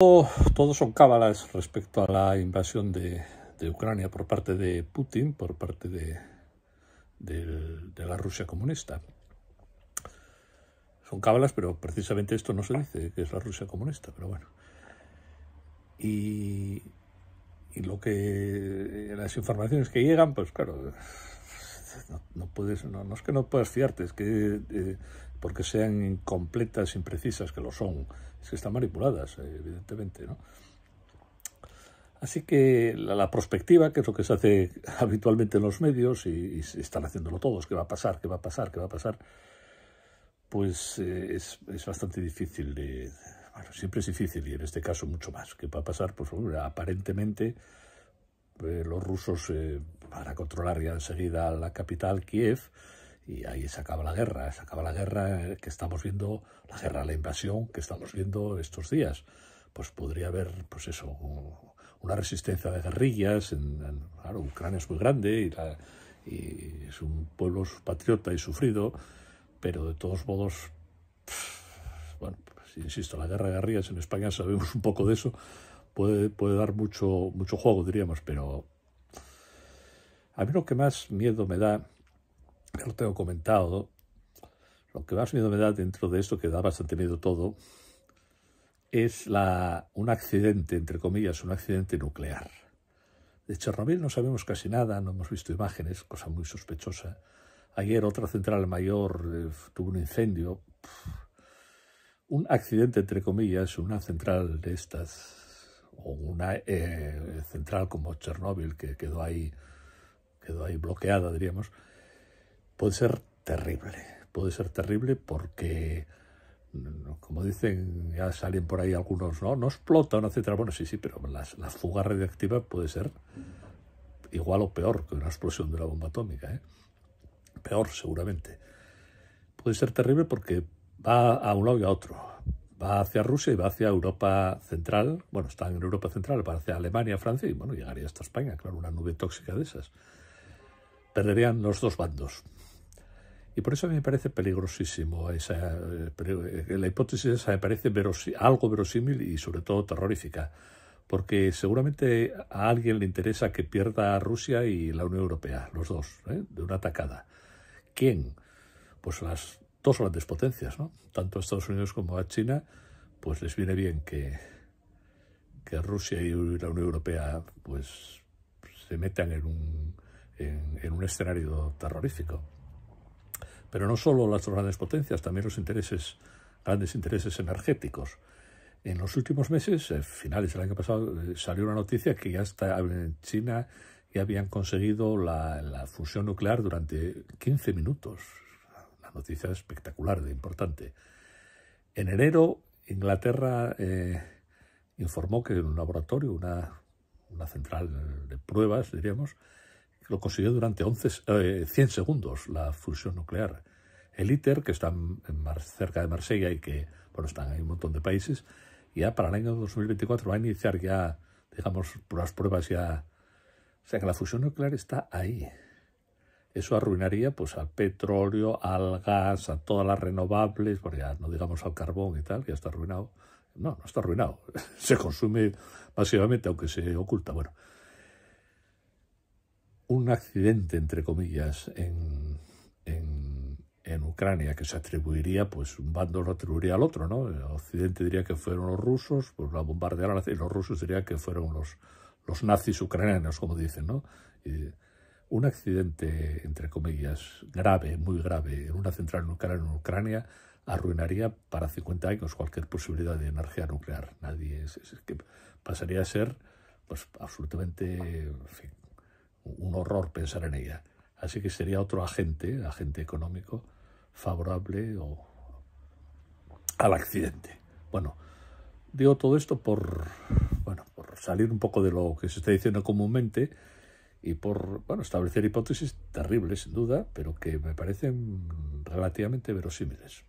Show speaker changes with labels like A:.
A: Todos son cábalas respecto a la invasión de, Ucrania por parte de Putin, por parte de, la Rusia comunista. Son cábalas, pero precisamente esto no se dice, que es la Rusia comunista, pero bueno. Y, lo que las informaciones que llegan, pues claro, no, puedes, no, es que no puedas fiarte, es que eh, porque sean incompletas, imprecisas, que lo son, es que están manipuladas, eh, evidentemente, Así que la, la, prospectiva, que es lo que se hace habitualmente en los medios, y, están haciéndolo todos, qué va a pasar, qué va a pasar, qué va a pasar, pues eh, es, es, bastante difícil de... Bueno, siempre es difícil, y en este caso mucho más. ¿Qué va a pasar? Pues aparentemente eh, los rusos van a controlar ya enseguida la capital, Kiev, y ahí se acaba la guerra, se acaba la guerra que estamos viendo, la guerra, la invasión que estamos viendo estos días. Pues podría haber, pues eso, una resistencia de guerrillas, en, claro, Ucrania es muy grande y, y, es un pueblo patriota y sufrido, pero de todos modos, bueno, pues insisto, la guerra de guerrillas en España sabemos un poco de eso, puede, puede dar mucho, mucho juego, diríamos, pero a mí lo que más miedo me da lo tengo comentado, lo que más miedo me da dentro de esto, que da bastante miedo todo, es la, un accidente, entre comillas, un accidente nuclear. De Chernobyl no sabemos casi nada, no hemos visto imágenes, cosa muy sospechosa. Ayer otra central mayor eh, tuvo un incendio. un accidente, entre comillas, una central de estas, o una eh, central como Chernobyl, que quedó ahí, quedó ahí bloqueada, diríamos, puede ser terrible. Puede ser terrible porque, como dicen, ya salen por ahí algunos, no, no explota, una etcétera. Bueno, sí, sí, pero la fuga radiactiva puede ser igual o peor que una explosión de la bomba atómica. ¿eh? Peor, seguramente. Puede ser terrible porque va a un lado y a otro. Va hacia Rusia y va hacia Europa Central. Bueno, está en Europa Central, va hacia Alemania, Francia y, bueno, llegaría hasta España, claro, una nube tóxica de esas. Perderían los dos bandos. Y por eso a mí me parece peligrosísimo esa, eh, la hipótesis esa me parece algo verosímil y sobre todo terrorífica, porque seguramente a alguien le interesa que pierda a Rusia y la Unión Europea, los dos, ¿eh? de una atacada. ¿Quién? Pues las dos grandes potencias, ¿no? Tanto a Estados Unidos como a China, pues les viene bien que, que Rusia y la Unión Europea pues se metan en un, en un escenario terrorífico. Pero no solo las grandes potencias, también los intereses, grandes intereses energéticos. En los últimos meses, finales del año pasado, eh, salió una noticia que ya está en China ya habían conseguido la, la fusión nuclear durante 15 minutos. Una noticia espectacular, de importante. En enero, Inglaterra eh, informó que en un laboratorio, una, una central de pruebas, diríamos, lo consiguió durante 11, 100 eh, segundos la fusión nuclear. El ITER, que está cerca de Marsella y que, bueno, están en un montón de países, ya para el año 2024 va a iniciar ya, digamos, las pruebas ya. O sea que la fusión nuclear está ahí. Eso arruinaría pues al petróleo, al gas, a todas las renovables, por ya no digamos al carbón y tal, que ya está arruinado. No, no está arruinado. se consume masivamente, aunque se oculta. Bueno, un accidente, entre comillas, en, Ucrania, que se atribuiría, pues un bando lo atribuiría al otro, ¿no? El Occidente diría que fueron los rusos, pues la bombardearon, y los rusos dirían que fueron los, los nazis ucranianos, como dicen, ¿no? un accidente, entre comillas, grave, muy grave, en una central nuclear en Ucrania arruinaría para 50 años cualquier posibilidad de energía nuclear. Nadie es, que pasaría a ser pues absolutamente un horror pensar en ella. Así que sería otro agente, agente económico, favorable o al accidente. Bueno, digo todo esto por, bueno, por salir un poco de lo que se está diciendo comúnmente y por bueno, establecer hipótesis terribles, sin duda, pero que me parecen relativamente verosímiles.